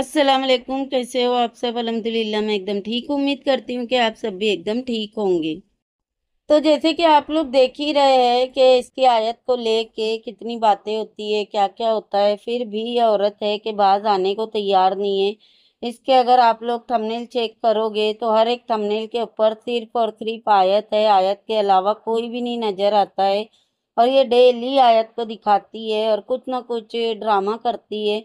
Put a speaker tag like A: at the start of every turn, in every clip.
A: अस्सलाम वालेकुम कैसे हो आप सब अलहमदिल्ला मैं एकदम ठीक उम्मीद करती हूँ कि आप सब भी एकदम ठीक होंगे तो जैसे कि आप लोग देख ही रहे हैं कि इसकी आयत को लेके कितनी बातें होती है क्या क्या होता है फिर भी ये औरत है कि बाज आने को तैयार नहीं है इसके अगर आप लोग थंबनेल चेक करोगे तो हर एक थंबनेल के ऊपर सिर्फ और सिर्फ आयत है आयत के अलावा कोई भी नहीं नज़र आता है और ये डेली आयत को दिखाती है और कुछ ना कुछ ड्रामा करती है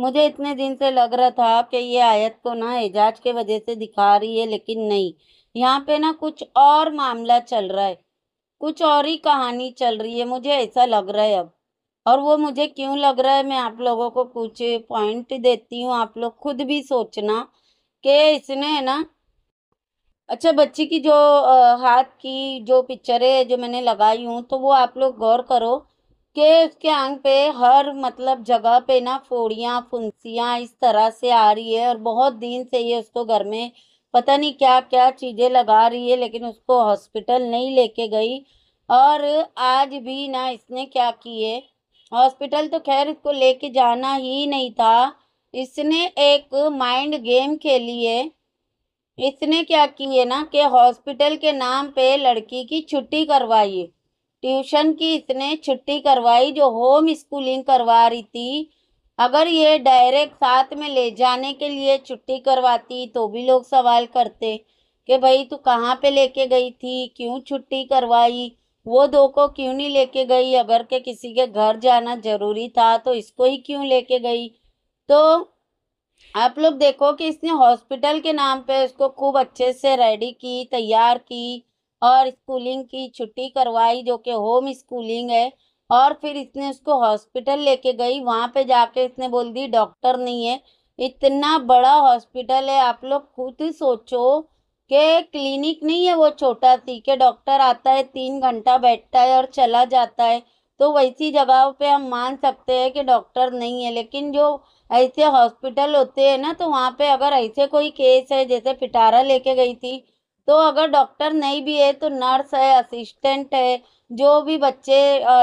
A: मुझे इतने दिन से लग रहा था कि ये आयत को तो ना एजाज के वजह से दिखा रही है लेकिन नहीं यहाँ पे ना कुछ और मामला चल रहा है कुछ और ही कहानी चल रही है मुझे ऐसा लग रहा है अब और वो मुझे क्यों लग रहा है मैं आप लोगों को कुछ पॉइंट देती हूँ आप लोग खुद भी सोचना कि इसने है ना अच्छा बच्ची की जो हाथ की जो पिक्चर है जो मैंने लगाई हूँ तो वो आप लोग गौर करो कि उसके अंग पे हर मतलब जगह पे ना फोड़ियाँ फुंसियाँ इस तरह से आ रही है और बहुत दिन से ये उसको घर में पता नहीं क्या क्या चीज़ें लगा रही है लेकिन उसको हॉस्पिटल नहीं लेके गई और आज भी ना इसने क्या किए हॉस्पिटल तो खैर इसको लेके जाना ही नहीं था इसने एक माइंड गेम खेली है इसने क्या किए ना कि हॉस्पिटल के नाम पे लड़की की छुट्टी करवाई ट्यूशन की इसने छुट्टी करवाई जो होम स्कूलिंग करवा रही थी अगर ये डायरेक्ट साथ में ले जाने के लिए छुट्टी करवाती तो भी लोग सवाल करते कि भाई तू कहाँ पे लेके गई थी क्यों छुट्टी करवाई वो दो को क्यों नहीं लेके गई अगर के किसी के घर जाना ज़रूरी था तो इसको ही क्यों लेके गई तो आप लोग देखो कि इसने हॉस्पिटल के नाम पे इसको खूब अच्छे से रेडी की तैयार की और स्कूलिंग की छुट्टी करवाई जो कि होम स्कूलिंग है और फिर इसने उसको हॉस्पिटल लेके गई वहाँ पे जाके इसने बोल दी डॉक्टर नहीं है इतना बड़ा हॉस्पिटल है आप लोग खुद ही सोचो कि क्लिनिक नहीं है वो छोटा सी के डॉक्टर आता है तीन घंटा बैठता है और चला जाता है तो वैसी जगह पे हम मान सकते हैं कि डॉक्टर नहीं है लेकिन जो ऐसे हॉस्पिटल होते हैं ना तो वहाँ पे अगर ऐसे कोई केस है जैसे पिटारा लेके गई थी तो अगर डॉक्टर नहीं भी है तो नर्स है असिस्टेंट है जो भी बच्चे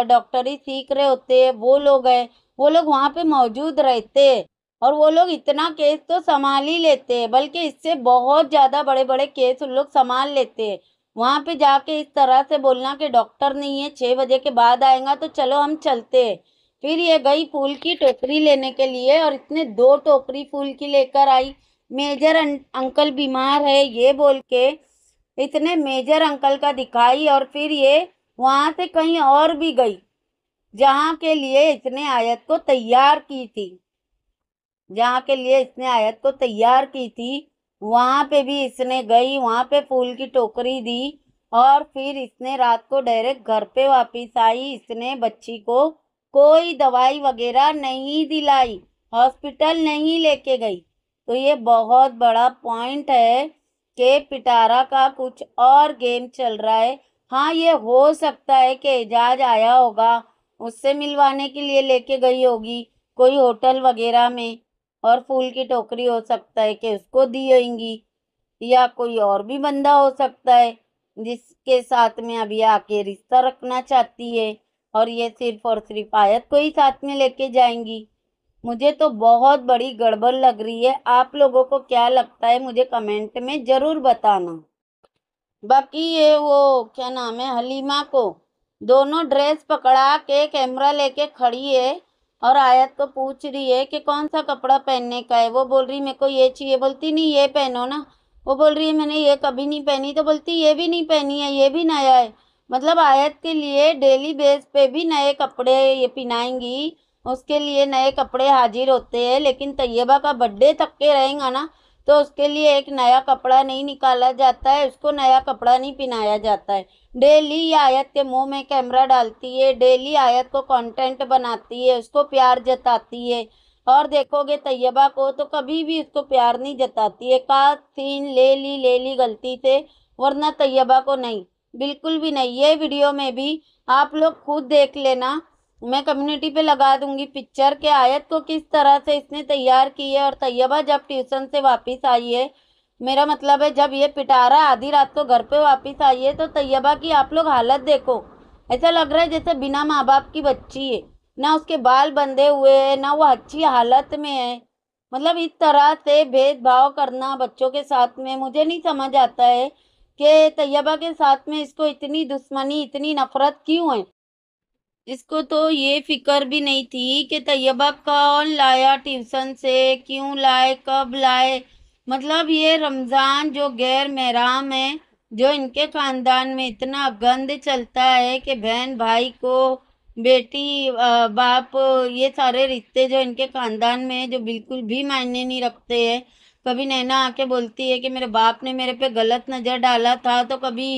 A: डॉक्टरी सीख रहे होते हैं वो लोग हैं वो लोग वहाँ पे मौजूद रहते हैं और वो लोग इतना केस तो संभाल ही लेते हैं बल्कि इससे बहुत ज़्यादा बड़े बड़े केस उन लोग संभाल लेते हैं वहाँ पे जाके इस तरह से बोलना कि डॉक्टर नहीं है छः बजे के बाद आएगा तो चलो हम चलते हैं फिर ये गई फूल की टोकरी लेने के लिए और इसने दो टोकरी फूल की लेकर आई मेजर अं, अंकल बीमार है ये बोल के इतने मेजर अंकल का दिखाई और फिर ये वहाँ से कहीं और भी गई जहाँ के लिए इसने आयत को तैयार की थी जहाँ के लिए इसने आयत को तैयार की थी वहाँ पे भी इसने गई वहाँ पे फूल की टोकरी दी और फिर इसने रात को डायरेक्ट घर पे वापस आई इसने बच्ची को कोई दवाई वगैरह नहीं दिलाई हॉस्पिटल नहीं लेके गई तो ये बहुत बड़ा पॉइंट है के पिटारा का कुछ और गेम चल रहा है हाँ ये हो सकता है कि एजाज आया होगा उससे मिलवाने के लिए लेके गई होगी कोई होटल वगैरह में और फूल की टोकरी हो सकता है कि उसको दी होगी या कोई और भी बंदा हो सकता है जिसके साथ में अभी आके रिश्ता रखना चाहती है और ये सिर्फ और सिर्फ आयत को ही साथ में लेके जाएंगी मुझे तो बहुत बड़ी गड़बड़ लग रही है आप लोगों को क्या लगता है मुझे कमेंट में ज़रूर बताना बाकी ये वो क्या नाम है हलीमा को दोनों ड्रेस पकड़ा के कैमरा लेके खड़ी है और आयत को पूछ रही है कि कौन सा कपड़ा पहनने का है वो बोल रही मेरे को ये चाहिए बोलती नहीं ये पहनो ना वो बोल रही है मैंने ये कभी नहीं पहनी तो बोलती ये भी नहीं पहनी है ये भी नया है मतलब आयत के लिए डेली बेस पे भी नए कपड़े ये पहनाएंगी उसके लिए नए कपड़े हाजिर होते हैं लेकिन तैयबा का बर्थडे तक के रहेगा ना तो उसके लिए एक नया कपड़ा नहीं निकाला जाता है उसको नया कपड़ा नहीं पहनाया जाता है डेली ये आयत के मुंह में कैमरा डालती है डेली आयत को कंटेंट बनाती है उसको प्यार जताती है और देखोगे तैयबा को तो कभी भी उसको प्यार नहीं जताती है का तीन ले ली ले ली गलती से वरना तैयबा को नहीं बिल्कुल भी नहीं ये वीडियो में भी आप लोग खुद देख लेना मैं कम्युनिटी पे लगा दूंगी पिक्चर के आयत को किस तरह से इसने तैयार की है और तैयबा जब ट्यूशन से वापस आई है मेरा मतलब है जब ये पिटारा आधी रात को घर पे वापस आई है तो तैयबा की आप लोग हालत देखो ऐसा लग रहा है जैसे बिना माँ बाप की बच्ची है ना उसके बाल बंधे हुए हैं ना वो अच्छी हालत में है मतलब इस तरह से भेदभाव करना बच्चों के साथ में मुझे नहीं समझ आता है कि तैयबा के साथ में इसको इतनी दुश्मनी इतनी नफरत क्यों है इसको तो ये फिक्र भी नहीं थी कि तैयबा कौन लाया ट्यूशन से क्यों लाए कब लाए मतलब ये रमज़ान जो गैर महराम है जो इनके ख़ानदान में इतना गंद चलता है कि बहन भाई को बेटी बाप ये सारे रिश्ते जो इनके ख़ानदान में है जो बिल्कुल भी मायने नहीं रखते हैं कभी नैना आके बोलती है कि मेरे बाप ने मेरे पे गलत नज़र डाला था तो कभी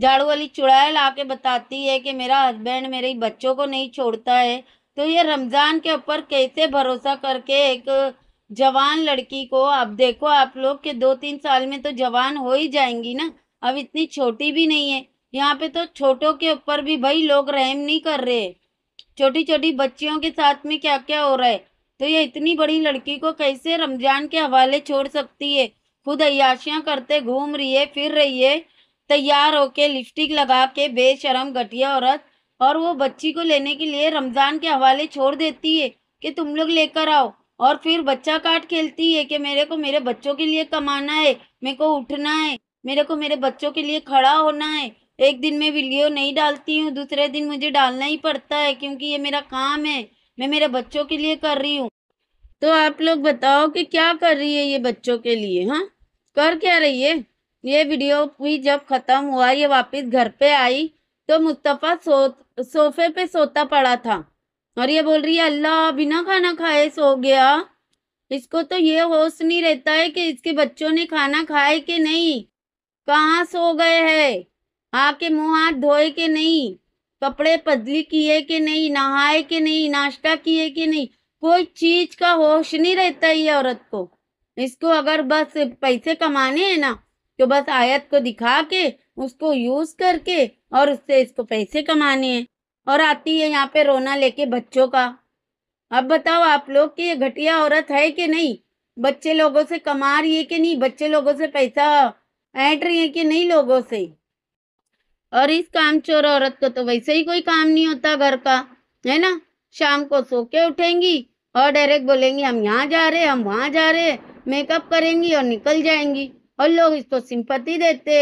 A: झाड़ू वाली चुड़ैल आके बताती है कि मेरा हस्बैंड मेरे बच्चों को नहीं छोड़ता है तो ये रमज़ान के ऊपर कैसे भरोसा करके एक जवान लड़की को आप देखो आप लोग के दो तीन साल में तो जवान हो ही जाएंगी ना अब इतनी छोटी भी नहीं है यहाँ पे तो छोटों के ऊपर भी भाई लोग रहम नहीं कर रहे छोटी छोटी बच्चियों के साथ में क्या क्या हो रहा है तो ये इतनी बड़ी लड़की को कैसे रमजान के हवाले छोड़ सकती है खुद अयाशियाँ करते घूम रही है फिर रही है तैयार होके लिपस्टिक लगा के बेशरम घटिया औरत और वो बच्ची को लेने के लिए रमज़ान के हवाले छोड़ देती है कि तुम लोग लेकर आओ और फिर बच्चा काट खेलती है कि मेरे को मेरे बच्चों के लिए कमाना है मेरे को उठना है मेरे को मेरे बच्चों के लिए खड़ा होना है एक दिन मैं वीडियो नहीं डालती हूँ दूसरे दिन मुझे डालना ही पड़ता है क्योंकि ये मेरा काम है मैं मेरे बच्चों के लिए कर रही हूँ तो आप लोग बताओ कि क्या कर रही है ये बच्चों के लिए हाँ कर क्या रही है ये वीडियो भी जब ख़त्म हुआ ये वापस घर पे आई तो मुस्तफ़ा सो सोफे पे सोता पड़ा था और ये बोल रही है अल्लाह बिना खाना खाए सो गया इसको तो ये होश नहीं रहता है कि इसके बच्चों ने खाना खाए कि नहीं कहाँ सो गए है आके मुँह हाथ धोए के नहीं कपड़े पदली किए कि नहीं नहाए कि नहीं नाश्ता किए कि नहीं कोई चीज़ का होश नहीं रहता ये औरत को इसको अगर बस पैसे कमाने हैं ना तो बस आयत को दिखा के उसको यूज करके और उससे इसको पैसे कमाने हैं और आती है यहाँ पे रोना लेके बच्चों का अब बताओ आप लोग कि ये घटिया औरत है कि नहीं बच्चे लोगों से कमा रही है कि नहीं बच्चे लोगों से पैसा ऐट रही है कि नहीं लोगों से और इस कामचोर औरत को तो वैसे ही कोई काम नहीं होता घर का है ना शाम को सो के उठेंगी और डायरेक्ट बोलेंगी हम यहाँ जा रहे हम वहाँ जा रहे मेकअप करेंगी और निकल जाएंगी और लोग इसको सिंपत्ति देते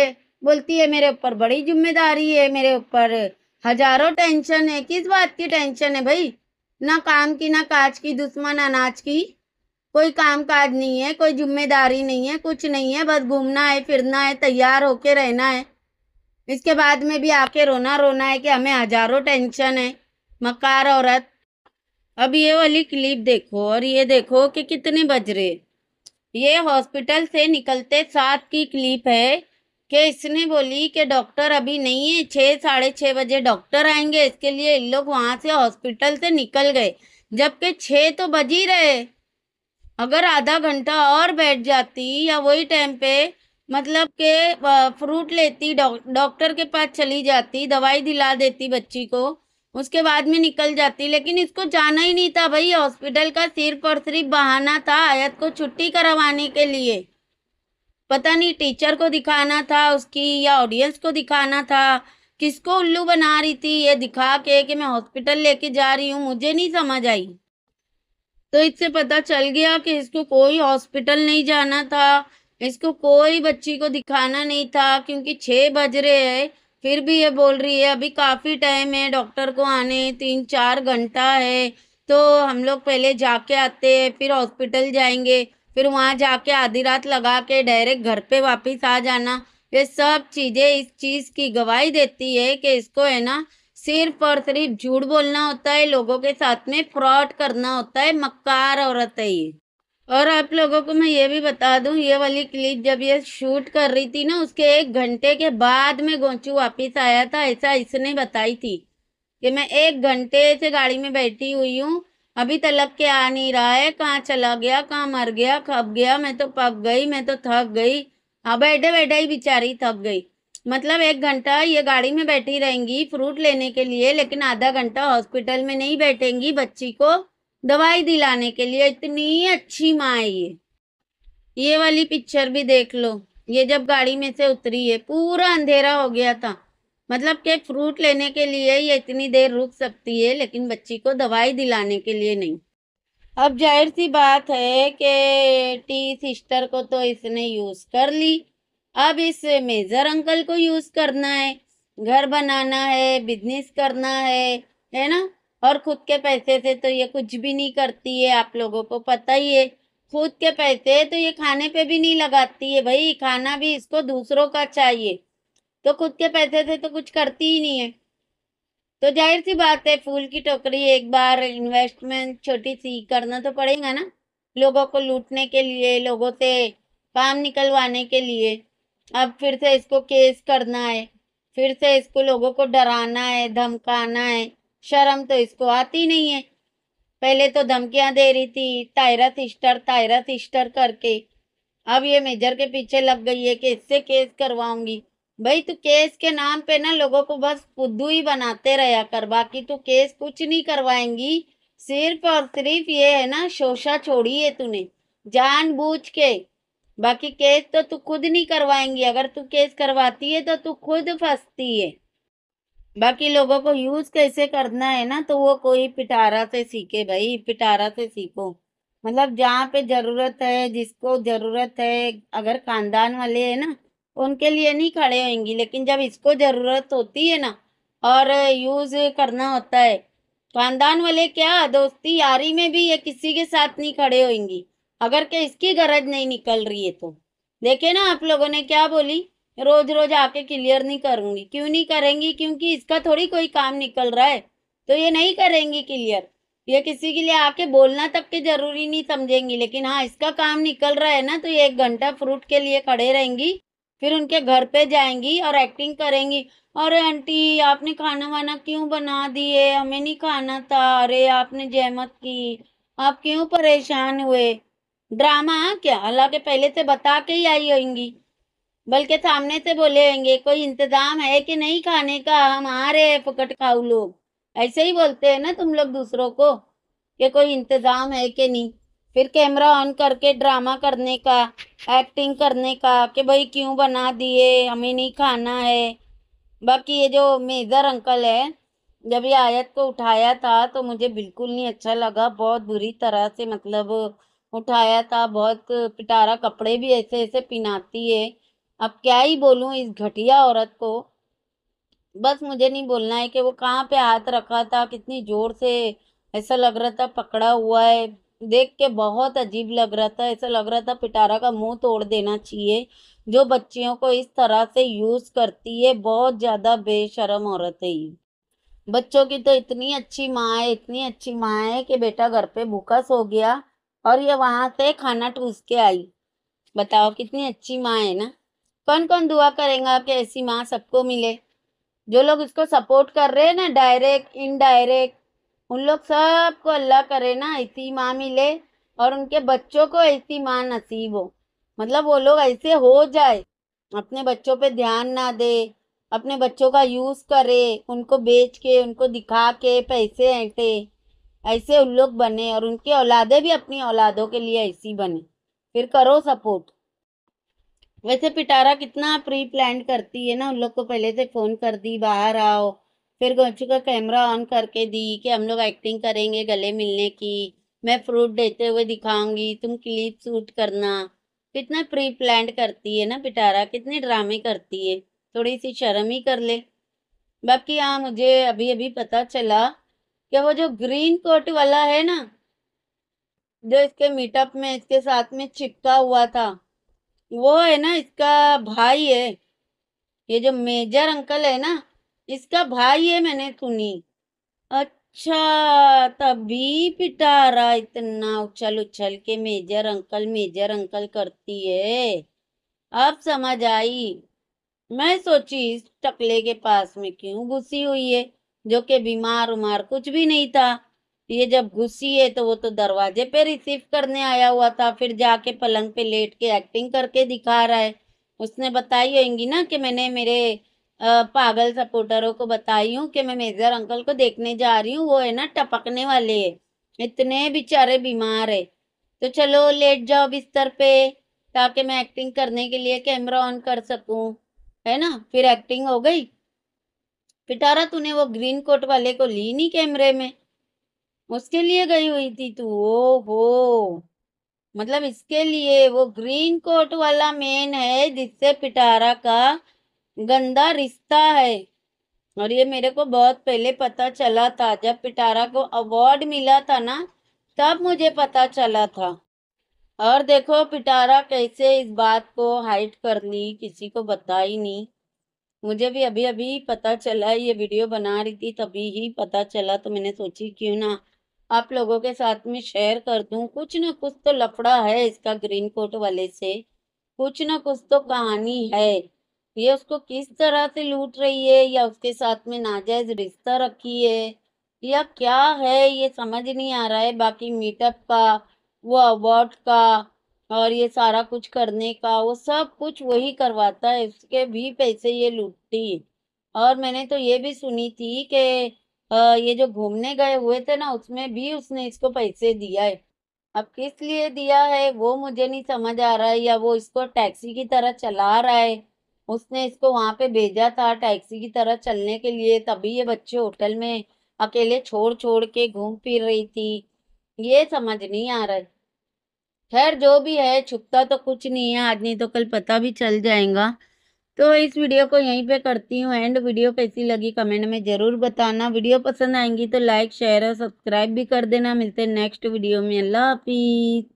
A: बोलती है मेरे ऊपर बड़ी जिम्मेदारी है मेरे ऊपर हजारों टेंशन है किस बात की टेंशन है भाई ना काम की ना काज की दुश्मन अनाज की कोई काम काज नहीं है कोई जिम्मेदारी नहीं है कुछ नहीं है बस घूमना है फिरना है तैयार होके रहना है इसके बाद में भी आके रोना रोना है कि हमें हजारों टेंशन है मकार औरत अब ये वाली क्लिप देखो और ये देखो कि कितने बज रहे ये हॉस्पिटल से निकलते साथ की क्लिप है कि इसने बोली कि डॉक्टर अभी नहीं है छः साढ़े छः बजे डॉक्टर आएंगे इसके लिए इन लोग वहाँ से हॉस्पिटल से निकल गए जबकि छः तो बज ही रहे अगर आधा घंटा और बैठ जाती या वही टाइम पे मतलब के फ्रूट लेती डॉक्टर डौ, के पास चली जाती दवाई दिला देती बच्ची को उसके बाद में निकल जाती लेकिन इसको जाना ही नहीं था भाई हॉस्पिटल का सिर्फ और सिर्फ बहाना था आयत को छुट्टी करवाने के लिए पता नहीं टीचर को दिखाना था उसकी या ऑडियंस को दिखाना था किसको उल्लू बना रही थी ये दिखा के कि मैं हॉस्पिटल लेके जा रही हूँ मुझे नहीं समझ आई तो इससे पता चल गया कि इसको कोई हॉस्पिटल नहीं जाना था इसको कोई बच्ची को दिखाना नहीं था क्योंकि छः बज रहे हैं फिर भी ये बोल रही है अभी काफ़ी टाइम है डॉक्टर को आने तीन चार घंटा है तो हम लोग पहले जाके आते हैं फिर हॉस्पिटल जाएंगे फिर वहाँ जाके आधी रात लगा के डायरेक्ट घर पे वापस आ जाना ये सब चीज़ें इस चीज़ की गवाही देती है कि इसको है ना सिर्फ और सिर्फ झूठ बोलना होता है लोगों के साथ में फ्रॉड करना होता है मक्कार औरत है ये और आप लोगों को मैं ये भी बता दूं ये वाली क्लिप जब ये शूट कर रही थी ना उसके एक घंटे के बाद में गोंचू वापस आया था ऐसा इसने बताई थी कि मैं एक घंटे से गाड़ी में बैठी हुई हूँ अभी तलक के आ नहीं रहा है कहाँ चला गया कहाँ मर गया खप गया मैं तो पक गई मैं तो थक गई हाँ बैठे बैठे ही बेचारी थक गई मतलब एक घंटा ये गाड़ी में बैठी रहेंगी फ्रूट लेने के लिए लेकिन आधा घंटा हॉस्पिटल में नहीं बैठेंगी बच्ची को दवाई दिलाने के लिए इतनी अच्छी माँ है ये ये वाली पिक्चर भी देख लो ये जब गाड़ी में से उतरी है पूरा अंधेरा हो गया था मतलब कि फ्रूट लेने के लिए ये इतनी देर रुक सकती है लेकिन बच्ची को दवाई दिलाने के लिए नहीं अब जाहिर सी बात है कि टी सिस्टर को तो इसने यूज़ कर ली अब इस मेज़र अंकल को यूज़ करना है घर बनाना है बिजनेस करना है है ना और खुद के पैसे से तो ये कुछ भी नहीं करती है आप लोगों को पता ही है खुद के पैसे तो ये खाने पे भी नहीं लगाती है भाई खाना भी इसको दूसरों का चाहिए तो खुद के पैसे से तो कुछ करती ही नहीं है तो जाहिर सी बात है फूल की टोकरी एक बार इन्वेस्टमेंट छोटी सी करना तो पड़ेगा ना लोगों को लूटने के लिए लोगों से काम निकलवाने के लिए अब फिर से इसको केस करना है फिर से इसको लोगों को डराना है धमकाना है शर्म तो इसको आती नहीं है पहले तो धमकियां दे रही थी तायरा इस्टर तायरा इस्टर करके अब ये मेजर के पीछे लग गई है कि इससे केस करवाऊंगी भाई तू केस के नाम पे ना लोगों को बस फुद्दू ही बनाते रहा कर बाकी तू केस कुछ नहीं करवाएंगी सिर्फ और सिर्फ ये है ना शोशा छोड़ी है तूने जान बूझ के बाकी केस तो तू खुद नहीं करवाएंगी अगर तू केस करवाती है तो तू खुद फंसती है बाकी लोगों को यूज कैसे करना है ना तो वो कोई पिटारा से सीखे भाई पिटारा से सीखो मतलब जहाँ पे जरूरत है जिसको जरूरत है अगर खानदान वाले है ना उनके लिए नहीं खड़े होंगी लेकिन जब इसको जरूरत होती है ना और यूज करना होता है खानदान वाले क्या दोस्ती यारी में भी ये किसी के साथ नहीं खड़े होंगी अगर क्या इसकी गरज नहीं निकल रही है तो देखे ना आप लोगों ने क्या बोली रोज रोज आके क्लियर नहीं करूँगी क्यों नहीं करेंगी क्योंकि इसका थोड़ी कोई काम निकल रहा है तो ये नहीं करेंगी क्लियर ये किसी के लिए आके बोलना तक के जरूरी नहीं समझेंगी लेकिन हाँ इसका काम निकल रहा है ना तो ये एक घंटा फ्रूट के लिए खड़े रहेंगी फिर उनके घर पे जाएंगी और एक्टिंग करेंगी अरे आंटी आपने खाना वाना क्यों बना दिए हमें नहीं खाना था अरे आपने जहमत की आप क्यों परेशान हुए ड्रामा हाँ, क्या हालांकि पहले से बता के ही आई होंगी बल्कि सामने से बोलेंगे कोई इंतजाम है कि नहीं खाने का हम आ रहे हैं फुकट खाऊ लोग ऐसे ही बोलते हैं ना तुम लोग दूसरों को कि कोई इंतजाम है कि नहीं फिर कैमरा ऑन करके ड्रामा करने का एक्टिंग करने का कि भाई क्यों बना दिए हमें नहीं खाना है बाकी ये जो मेज़र अंकल है जब ये आयत को उठाया था तो मुझे बिल्कुल नहीं अच्छा लगा बहुत बुरी तरह से मतलब उठाया था बहुत पिटारा कपड़े भी ऐसे ऐसे पिनाती है अब क्या ही बोलूँ इस घटिया औरत को बस मुझे नहीं बोलना है कि वो कहाँ पे हाथ रखा था कितनी ज़ोर से ऐसा लग रहा था पकड़ा हुआ है देख के बहुत अजीब लग रहा था ऐसा लग रहा था पिटारा का मुंह तोड़ देना चाहिए जो बच्चियों को इस तरह से यूज़ करती है बहुत ज़्यादा बेशरम औरत है ये बच्चों की तो इतनी अच्छी माँ है इतनी अच्छी माँ है कि बेटा घर पे भूखा सो गया और ये वहाँ से खाना ठूस के आई बताओ कितनी अच्छी माँ है ना कौन कौन दुआ करेंगे कि ऐसी माँ सबको मिले जो लोग इसको सपोर्ट कर रहे हैं ना डायरेक्ट इनडायरेक्ट उन लोग सबको अल्लाह करे ना ऐसी माँ मिले और उनके बच्चों को ऐसी माँ नसीब हो मतलब वो लोग ऐसे हो जाए अपने बच्चों पे ध्यान ना दे अपने बच्चों का यूज़ करे उनको बेच के उनको दिखा के पैसे ऐसे ऐसे उन लोग बने और उनके औलादे भी अपनी औलादों के लिए ऐसी बने फिर करो सपोर्ट वैसे पिटारा कितना प्री प्लान करती है ना उन लोग को पहले से फ़ोन कर दी बाहर आओ फिर गोचू का कैमरा ऑन करके दी कि हम लोग एक्टिंग करेंगे गले मिलने की मैं फ्रूट देते हुए दिखाऊंगी तुम क्लिप शूट करना कितना प्री प्लान करती है ना पिटारा कितने ड्रामे करती है थोड़ी सी शर्म ही कर ले बाकी हाँ मुझे अभी अभी पता चला कि वो जो ग्रीन कोट वाला है ना जो इसके मीटअप में इसके साथ में चिपका हुआ था वो है ना इसका भाई है ये जो मेजर अंकल है ना इसका भाई है मैंने सुनी अच्छा तभी पिटा रहा इतना उछल उछल के मेजर अंकल मेजर अंकल करती है अब समझ आई मैं सोची इस टकले के पास में क्यों घुसी हुई है जो कि बीमार उमार कुछ भी नहीं था ये जब घुसी है तो वो तो दरवाजे पे रिसीव करने आया हुआ था फिर जाके पलंग पे लेट के एक्टिंग करके दिखा रहा है उसने बताई होगी ना कि मैंने मेरे पागल सपोर्टरों को बताई हूँ कि मैं मेजर अंकल को देखने जा रही हूँ वो है ना टपकने वाले है इतने बेचारे बीमार है तो चलो लेट जाओ बिस्तर पे ताकि मैं एक्टिंग करने के लिए कैमरा ऑन कर सकूं है ना फिर एक्टिंग हो गई पिटारा तूने वो ग्रीन कोट वाले को ली नहीं कैमरे में उसके लिए गई हुई थी तू ओ हो मतलब इसके लिए वो ग्रीन कोट वाला मेन है जिससे पिटारा का गंदा रिश्ता है और ये मेरे को बहुत पहले पता चला था जब पिटारा को अवार्ड मिला था ना तब मुझे पता चला था और देखो पिटारा कैसे इस बात को हाइड कर ली किसी को बता ही नहीं मुझे भी अभी अभी पता चला ये वीडियो बना रही थी तभी ही पता चला तो मैंने सोची क्यों ना आप लोगों के साथ में शेयर कर दूं कुछ ना कुछ तो लफड़ा है इसका ग्रीन कोट वाले से कुछ ना कुछ तो कहानी है ये उसको किस तरह से लूट रही है या उसके साथ में नाजायज रिश्ता रखी है या क्या है ये समझ नहीं आ रहा है बाकी मीटअप का वो अवार्ड का और ये सारा कुछ करने का वो सब कुछ वही करवाता है उसके भी पैसे ये लूटती और मैंने तो ये भी सुनी थी कि ये जो घूमने गए हुए थे ना उसमें भी उसने इसको पैसे दिया है अब किस लिए दिया है वो मुझे नहीं समझ आ रहा है या वो इसको टैक्सी की तरह चला रहा है उसने इसको वहाँ पे भेजा था टैक्सी की तरह चलने के लिए तभी ये बच्चे होटल में अकेले छोड़ छोड़ के घूम फिर रही थी ये समझ नहीं आ रहा है खैर जो भी है छुपता तो कुछ नहीं है आज नहीं तो कल पता भी चल जाएगा तो इस वीडियो को यहीं पे करती हूँ एंड वीडियो कैसी लगी कमेंट में ज़रूर बताना वीडियो पसंद आएंगी तो लाइक शेयर और सब्सक्राइब भी कर देना मिलते हैं नेक्स्ट वीडियो में अल्लाह हाफिज़